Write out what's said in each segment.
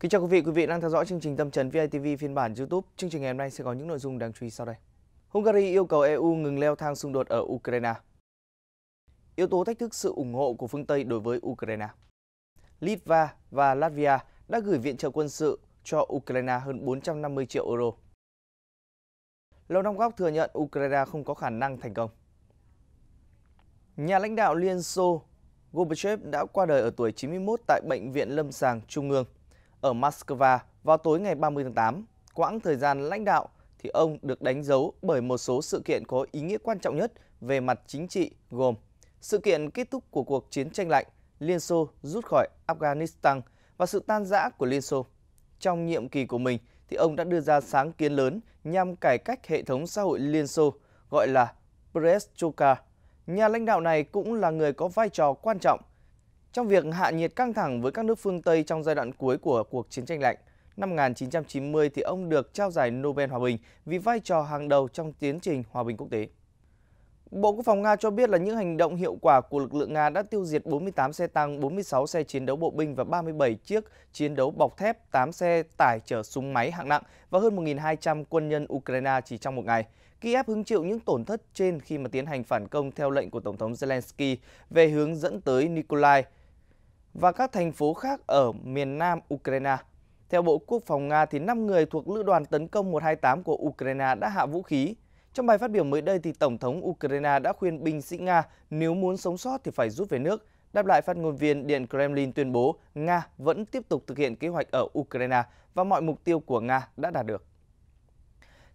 Kính chào quý vị, quý vị đang theo dõi chương trình Tâm Trấn VITV phiên bản YouTube. Chương trình ngày hôm nay sẽ có những nội dung đáng chú ý sau đây. Hungary yêu cầu EU ngừng leo thang xung đột ở Ukraine. Yếu tố thách thức sự ủng hộ của phương Tây đối với Ukraine. Litva và Latvia đã gửi viện trợ quân sự cho Ukraine hơn 450 triệu euro. Lầu Năm Góc thừa nhận Ukraine không có khả năng thành công. Nhà lãnh đạo Liên Xô Gorbachev đã qua đời ở tuổi 91 tại Bệnh viện Lâm sàng Trung ương ở Moscow vào tối ngày 30 tháng 8. Quãng thời gian lãnh đạo thì ông được đánh dấu bởi một số sự kiện có ý nghĩa quan trọng nhất về mặt chính trị gồm sự kiện kết thúc của cuộc chiến tranh lạnh, Liên Xô rút khỏi Afghanistan và sự tan rã của Liên Xô. Trong nhiệm kỳ của mình thì ông đã đưa ra sáng kiến lớn nhằm cải cách hệ thống xã hội Liên Xô gọi là Perestroika. Nhà lãnh đạo này cũng là người có vai trò quan trọng trong việc hạ nhiệt căng thẳng với các nước phương Tây trong giai đoạn cuối của cuộc chiến tranh lạnh, năm 1990 thì ông được trao giải Nobel Hòa bình vì vai trò hàng đầu trong tiến trình hòa bình quốc tế. Bộ Quốc phòng Nga cho biết là những hành động hiệu quả của lực lượng Nga đã tiêu diệt 48 xe tăng, 46 xe chiến đấu bộ binh và 37 chiếc chiến đấu bọc thép, 8 xe tải chở súng máy hạng nặng và hơn 1.200 quân nhân Ukraine chỉ trong một ngày. Kiev hứng chịu những tổn thất trên khi mà tiến hành phản công theo lệnh của Tổng thống Zelensky về hướng dẫn tới Nikolai và các thành phố khác ở miền nam Ukraine. Theo Bộ Quốc phòng Nga, thì 5 người thuộc Lữ đoàn tấn công 128 của Ukraine đã hạ vũ khí. Trong bài phát biểu mới đây, thì Tổng thống Ukraine đã khuyên binh sĩ Nga nếu muốn sống sót thì phải rút về nước. Đáp lại phát ngôn viên Điện Kremlin tuyên bố Nga vẫn tiếp tục thực hiện kế hoạch ở Ukraine và mọi mục tiêu của Nga đã đạt được.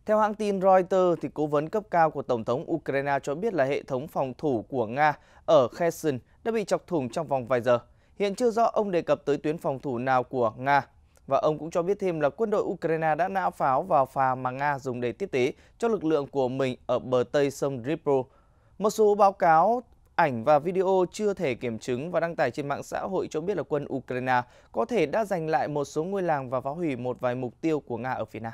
Theo hãng tin Reuters, thì cố vấn cấp cao của Tổng thống Ukraine cho biết là hệ thống phòng thủ của Nga ở Kherson đã bị chọc thủng trong vòng vài giờ. Hiện chưa rõ ông đề cập tới tuyến phòng thủ nào của Nga. Và ông cũng cho biết thêm là quân đội Ukraine đã nã pháo vào phà mà Nga dùng để tiếp tế cho lực lượng của mình ở bờ tây sông Dnipro. Một số báo cáo ảnh và video chưa thể kiểm chứng và đăng tải trên mạng xã hội cho biết là quân Ukraine có thể đã giành lại một số ngôi làng và phá hủy một vài mục tiêu của Nga ở phía Nam.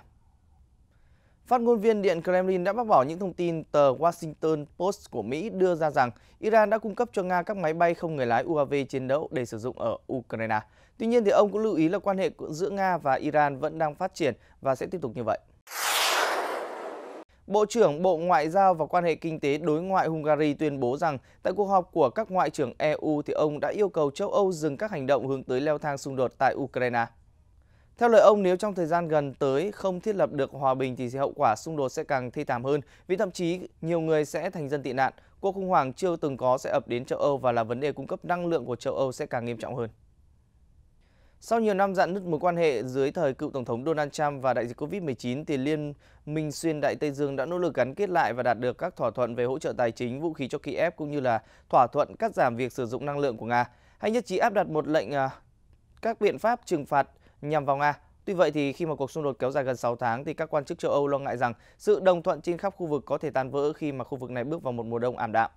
Phát ngôn viên Điện Kremlin đã bác bỏ những thông tin tờ Washington Post của Mỹ đưa ra rằng Iran đã cung cấp cho Nga các máy bay không người lái UAV chiến đấu để sử dụng ở Ukraine. Tuy nhiên, thì ông cũng lưu ý là quan hệ giữa Nga và Iran vẫn đang phát triển và sẽ tiếp tục như vậy. Bộ trưởng Bộ Ngoại giao và quan hệ kinh tế đối ngoại Hungary tuyên bố rằng tại cuộc họp của các ngoại trưởng EU thì ông đã yêu cầu châu Âu dừng các hành động hướng tới leo thang xung đột tại Ukraine. Theo lời ông, nếu trong thời gian gần tới không thiết lập được hòa bình thì hậu quả xung đột sẽ càng thê thảm hơn, vì thậm chí nhiều người sẽ thành dân tị nạn. Cuộc khủng hoảng chưa từng có sẽ ập đến châu Âu và là vấn đề cung cấp năng lượng của châu Âu sẽ càng nghiêm trọng hơn. Sau nhiều năm dạn nứt mối quan hệ dưới thời cựu Tổng thống Donald Trump và đại dịch COVID-19, thì Liên minh xuyên Đại Tây Dương đã nỗ lực gắn kết lại và đạt được các thỏa thuận về hỗ trợ tài chính, vũ khí cho Kiev cũng như là thỏa thuận cắt giảm việc sử dụng năng lượng của Nga. Hay nhất trí áp đặt một lệnh à, các biện pháp trừng phạt nhằm vào Nga. Tuy vậy thì khi mà cuộc xung đột kéo dài gần 6 tháng thì các quan chức châu Âu lo ngại rằng sự đồng thuận trên khắp khu vực có thể tan vỡ khi mà khu vực này bước vào một mùa đông ảm đạm.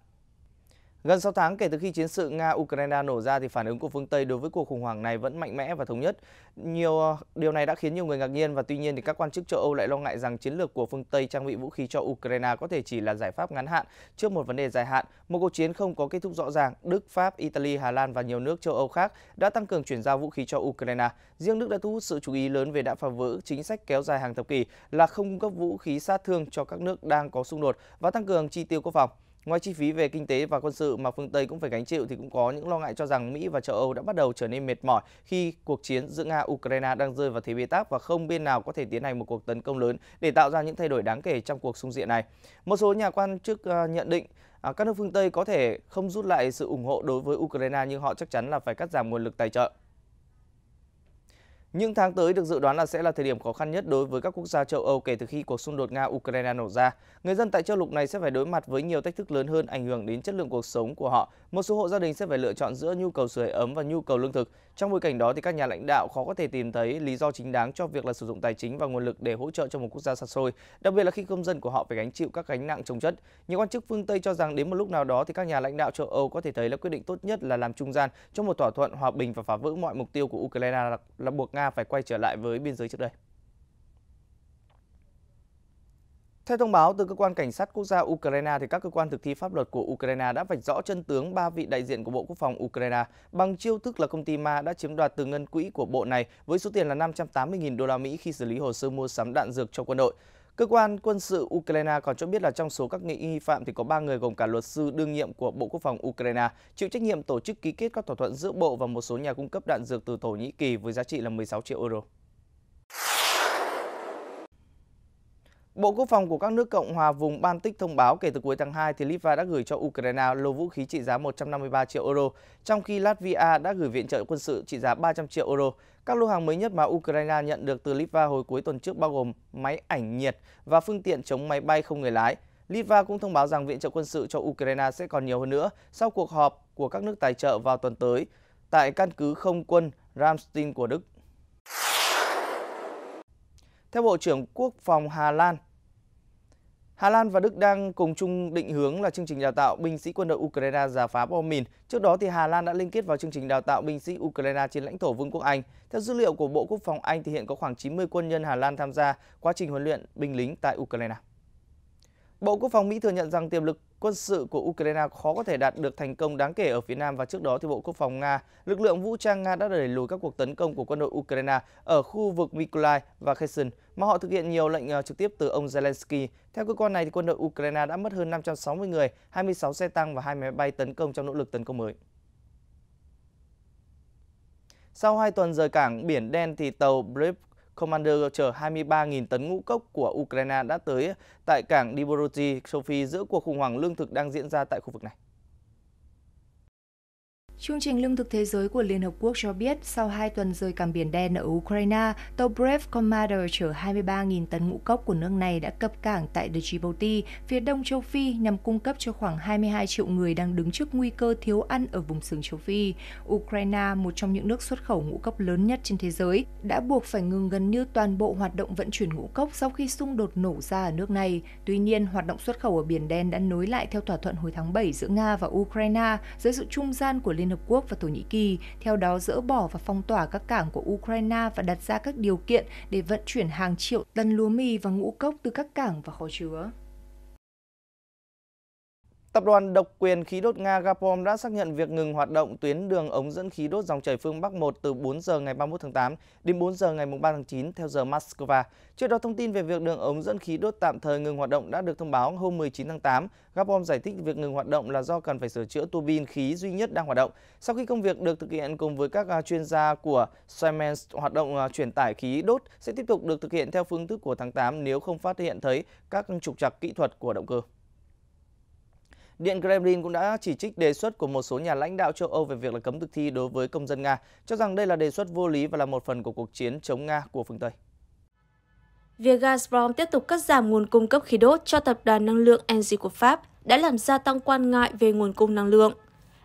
Gần 6 tháng kể từ khi chiến sự Nga-Ukraine nổ ra thì phản ứng của phương Tây đối với cuộc khủng hoảng này vẫn mạnh mẽ và thống nhất. Nhiều điều này đã khiến nhiều người ngạc nhiên và tuy nhiên thì các quan chức châu Âu lại lo ngại rằng chiến lược của phương Tây trang bị vũ khí cho Ukraine có thể chỉ là giải pháp ngắn hạn trước một vấn đề dài hạn. Một cuộc chiến không có kết thúc rõ ràng, Đức, Pháp, Italy, Hà Lan và nhiều nước châu Âu khác đã tăng cường chuyển giao vũ khí cho Ukraine. Riêng Đức đã thu hút sự chú ý lớn về đã phá vỡ chính sách kéo dài hàng thập kỷ là không cung cấp vũ khí sát thương cho các nước đang có xung đột và tăng cường chi tiêu quốc phòng. Ngoài chi phí về kinh tế và quân sự mà phương Tây cũng phải gánh chịu thì cũng có những lo ngại cho rằng Mỹ và châu Âu đã bắt đầu trở nên mệt mỏi khi cuộc chiến giữa Nga-Ukraine đang rơi vào thế bế tắc và không bên nào có thể tiến hành một cuộc tấn công lớn để tạo ra những thay đổi đáng kể trong cuộc xung diện này. Một số nhà quan chức à, nhận định à, các nước phương Tây có thể không rút lại sự ủng hộ đối với Ukraine nhưng họ chắc chắn là phải cắt giảm nguồn lực tài trợ. Những tháng tới được dự đoán là sẽ là thời điểm khó khăn nhất đối với các quốc gia châu Âu kể từ khi cuộc xung đột Nga-Ukraine nổ ra. Người dân tại châu lục này sẽ phải đối mặt với nhiều thách thức lớn hơn ảnh hưởng đến chất lượng cuộc sống của họ. Một số hộ gia đình sẽ phải lựa chọn giữa nhu cầu sưởi ấm và nhu cầu lương thực, trong bối cảnh đó thì các nhà lãnh đạo khó có thể tìm thấy lý do chính đáng cho việc là sử dụng tài chính và nguồn lực để hỗ trợ cho một quốc gia xa xôi, đặc biệt là khi công dân của họ phải gánh chịu các gánh nặng chồng chất. Nhiều quan chức phương Tây cho rằng đến một lúc nào đó thì các nhà lãnh đạo châu Âu có thể thấy là quyết định tốt nhất là làm trung gian cho một thỏa thuận hòa bình và phá vỡ mọi mục tiêu của Ukraine là buộc Nga phải quay trở lại với biên giới trước đây. Theo thông báo từ cơ quan cảnh sát quốc gia Ukraine thì các cơ quan thực thi pháp luật của Ukraine đã vạch rõ chân tướng ba vị đại diện của Bộ Quốc phòng Ukraine bằng chiêu thức là công ty ma đã chiếm đoạt từ ngân quỹ của bộ này với số tiền là 580.000 đô la Mỹ khi xử lý hồ sơ mua sắm đạn dược cho quân đội. Cơ quan quân sự Ukraine còn cho biết là trong số các nghi phạm thì có 3 người gồm cả luật sư đương nhiệm của Bộ Quốc phòng Ukraine chịu trách nhiệm tổ chức ký kết các thỏa thuận giữa bộ và một số nhà cung cấp đạn dược từ Thổ Nhĩ Kỳ với giá trị là 16 triệu euro. Bộ Quốc phòng của các nước Cộng hòa vùng Baltic thông báo kể từ cuối tháng 2 thì Litva đã gửi cho Ukraine lô vũ khí trị giá 153 triệu euro, trong khi Latvia đã gửi viện trợ quân sự trị giá 300 triệu euro. Các lô hàng mới nhất mà Ukraine nhận được từ Litva hồi cuối tuần trước bao gồm máy ảnh nhiệt và phương tiện chống máy bay không người lái. Litva cũng thông báo rằng viện trợ quân sự cho Ukraine sẽ còn nhiều hơn nữa sau cuộc họp của các nước tài trợ vào tuần tới tại căn cứ không quân Ramstein của Đức. Theo Bộ trưởng Quốc phòng Hà Lan, Hà Lan và Đức đang cùng chung định hướng là chương trình đào tạo binh sĩ quân đội Ukraine giả phá bom mìn. Trước đó thì Hà Lan đã liên kết vào chương trình đào tạo binh sĩ Ukraine trên lãnh thổ Vương quốc Anh. Theo dữ liệu của Bộ Quốc phòng Anh thì hiện có khoảng 90 quân nhân Hà Lan tham gia quá trình huấn luyện binh lính tại Ukraine. Bộ Quốc phòng Mỹ thừa nhận rằng tiềm lực quân sự của Ukraine khó có thể đạt được thành công đáng kể ở phía Nam và trước đó thì Bộ Quốc phòng Nga, lực lượng vũ trang Nga đã đẩy lùi các cuộc tấn công của quân đội Ukraine ở khu vực Mykolaiv và Kherson mà họ thực hiện nhiều lệnh ờ, trực tiếp từ ông Zelensky. Theo cơ quan này thì quân đội Ukraine đã mất hơn 560 người, 26 xe tăng và hai máy bay tấn công trong nỗ lực tấn công mới. Sau 2 tuần rời cảng Biển Đen thì tàu Brave Commander chở 23.000 tấn ngũ cốc của Ukraine đã tới tại cảng Dniprozy, châu Phi giữa cuộc khủng hoảng lương thực đang diễn ra tại khu vực này. Chương trình Lương thực Thế giới của Liên Hợp Quốc cho biết, sau 2 tuần rơi cảng Biển Đen ở Ukraine, tàu Brave Commander chở 23.000 tấn ngũ cốc của nước này đã cập cảng tại Djibouti, phía đông châu Phi, nhằm cung cấp cho khoảng 22 triệu người đang đứng trước nguy cơ thiếu ăn ở vùng sừng châu Phi. Ukraine, một trong những nước xuất khẩu ngũ cốc lớn nhất trên thế giới, đã buộc phải ngừng gần như toàn bộ hoạt động vận chuyển ngũ cốc sau khi xung đột nổ ra ở nước này. Tuy nhiên, hoạt động xuất khẩu ở Biển Đen đã nối lại theo thỏa thuận hồi tháng 7 giữa Nga và Ukraine dưới sự trung gian của Liên Hợp Quốc và Thổ Nhĩ Kỳ, theo đó dỡ bỏ và phong tỏa các cảng của Ukraine và đặt ra các điều kiện để vận chuyển hàng triệu tấn lúa mì và ngũ cốc từ các cảng và kho chứa. Tập đoàn độc quyền khí đốt Nga Gazprom đã xác nhận việc ngừng hoạt động tuyến đường ống dẫn khí đốt dòng chảy phương Bắc 1 từ 4 giờ ngày 31 tháng 8 đến 4 giờ ngày 3 tháng 9 theo giờ Moscow. Trước đó thông tin về việc đường ống dẫn khí đốt tạm thời ngừng hoạt động đã được thông báo hôm 19 tháng 8. Gazprom giải thích việc ngừng hoạt động là do cần phải sửa chữa tuabin khí duy nhất đang hoạt động. Sau khi công việc được thực hiện cùng với các à, chuyên gia của Siemens, hoạt động à, chuyển tải khí đốt sẽ tiếp tục được thực hiện theo phương thức của tháng 8 nếu không phát hiện thấy các trục trặc kỹ thuật của động cơ. Điện Kremlin cũng đã chỉ trích đề xuất của một số nhà lãnh đạo châu Âu về việc là cấm thực thi đối với công dân Nga, cho rằng đây là đề xuất vô lý và là một phần của cuộc chiến chống Nga của phương Tây. Việc Gazprom tiếp tục cắt giảm nguồn cung cấp khí đốt cho tập đoàn năng lượng Engie của Pháp đã làm gia tăng quan ngại về nguồn cung năng lượng.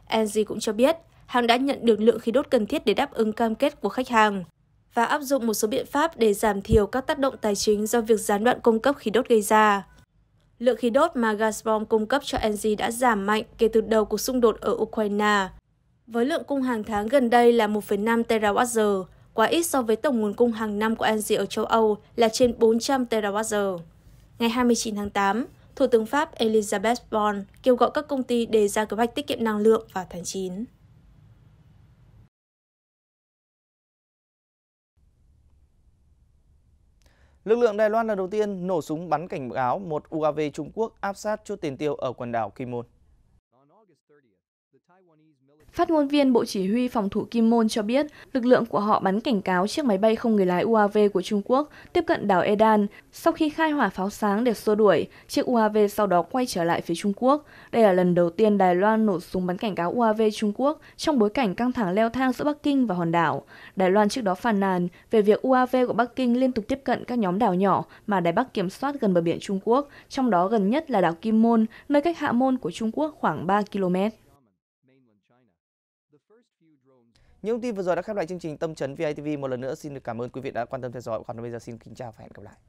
Engie cũng cho biết, hãng đã nhận được lượng khí đốt cần thiết để đáp ứng cam kết của khách hàng và áp dụng một số biện pháp để giảm thiểu các tác động tài chính do việc gián đoạn cung cấp khí đốt gây ra. Lượng khí đốt mà Gazprom cung cấp cho Engie đã giảm mạnh kể từ đầu cuộc xung đột ở Ukraine. Với lượng cung hàng tháng gần đây là 1,5 TWh, quá ít so với tổng nguồn cung hàng năm của Engie ở châu Âu là trên 400 TWh. Ngày 29 tháng 8, Thủ tướng Pháp Elizabeth Borne kêu gọi các công ty đề ra kế hoạch tiết kiệm năng lượng vào tháng 9. Lực lượng Đài Loan lần đầu tiên nổ súng bắn cảnh báo một UAV Trung Quốc áp sát chốt tiền tiêu ở quần đảo Kim Môn. Phát ngôn viên Bộ Chỉ huy Phòng thủ Kim Môn cho biết, lực lượng của họ bắn cảnh cáo chiếc máy bay không người lái UAV của Trung Quốc tiếp cận đảo Edan. Sau khi khai hỏa pháo sáng để xua đuổi, chiếc UAV sau đó quay trở lại phía Trung Quốc. Đây là lần đầu tiên Đài Loan nổ súng bắn cảnh cáo UAV Trung Quốc trong bối cảnh căng thẳng leo thang giữa Bắc Kinh và hòn đảo. Đài Loan trước đó phàn nàn về việc UAV của Bắc Kinh liên tục tiếp cận các nhóm đảo nhỏ mà Đài Bắc kiểm soát gần bờ biển Trung Quốc, trong đó gần nhất là đảo Kim Môn, nơi cách Hạ Môn của Trung Quốc khoảng 3 km. Những thông tin vừa rồi đã khép lại chương trình Tâm Trấn VITV. Một lần nữa xin được cảm ơn quý vị đã quan tâm theo dõi. Còn bây giờ xin kính chào và hẹn gặp lại.